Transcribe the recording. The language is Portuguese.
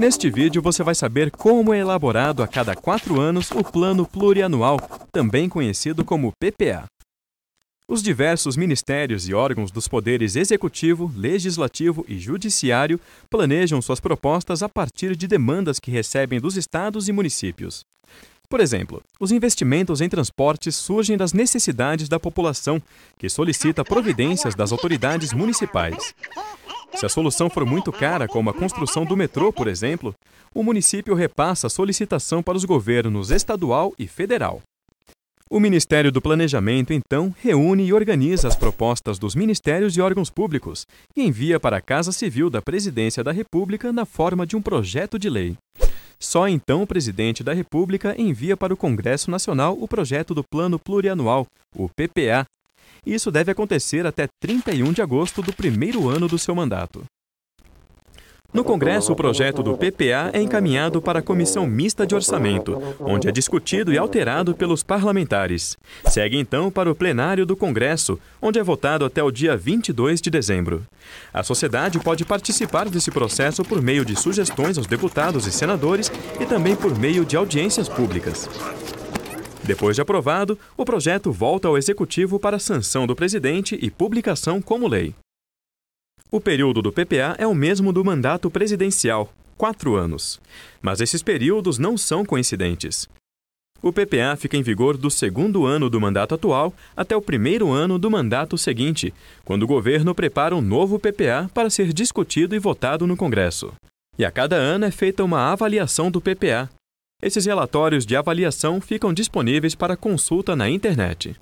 Neste vídeo você vai saber como é elaborado a cada quatro anos o Plano Plurianual, também conhecido como PPA. Os diversos ministérios e órgãos dos poderes executivo, legislativo e judiciário planejam suas propostas a partir de demandas que recebem dos estados e municípios. Por exemplo, os investimentos em transportes surgem das necessidades da população, que solicita providências das autoridades municipais. Se a solução for muito cara, como a construção do metrô, por exemplo, o município repassa a solicitação para os governos estadual e federal. O Ministério do Planejamento, então, reúne e organiza as propostas dos ministérios e órgãos públicos e envia para a Casa Civil da Presidência da República na forma de um projeto de lei. Só então o presidente da República envia para o Congresso Nacional o projeto do Plano Plurianual, o PPA, isso deve acontecer até 31 de agosto do primeiro ano do seu mandato. No Congresso, o projeto do PPA é encaminhado para a Comissão Mista de Orçamento, onde é discutido e alterado pelos parlamentares. Segue então para o plenário do Congresso, onde é votado até o dia 22 de dezembro. A sociedade pode participar desse processo por meio de sugestões aos deputados e senadores e também por meio de audiências públicas. Depois de aprovado, o projeto volta ao Executivo para sanção do presidente e publicação como lei. O período do PPA é o mesmo do mandato presidencial, quatro anos. Mas esses períodos não são coincidentes. O PPA fica em vigor do segundo ano do mandato atual até o primeiro ano do mandato seguinte, quando o governo prepara um novo PPA para ser discutido e votado no Congresso. E a cada ano é feita uma avaliação do PPA, esses relatórios de avaliação ficam disponíveis para consulta na internet.